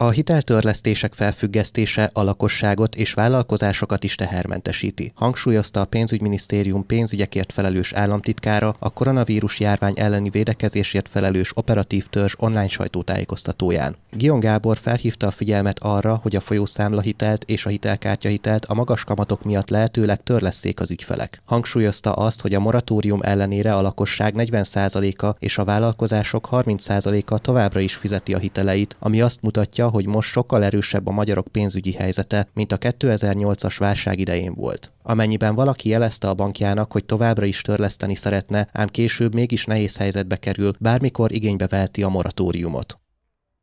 A hiteltörlesztések felfüggesztése a lakosságot és vállalkozásokat is tehermentesíti, hangsúlyozta a pénzügyminisztérium pénzügyekért felelős államtitkára a koronavírus járvány elleni védekezésért felelős operatív törzs online sajtótájékoztatóján. Gion Gábor felhívta a figyelmet arra, hogy a folyószámlahitelt és a hitelkártyahitelt a magas kamatok miatt lehetőleg törleszék az ügyfelek. Hangsúlyozta azt, hogy a moratórium ellenére a lakosság 40%-a és a vállalkozások 30%-a továbbra is fizeti a hiteleit, ami azt mutatja, hogy most sokkal erősebb a magyarok pénzügyi helyzete, mint a 2008-as válság idején volt. Amennyiben valaki jelezte a bankjának, hogy továbbra is törleszteni szeretne, ám később mégis nehéz helyzetbe kerül, bármikor igénybe veheti a moratóriumot.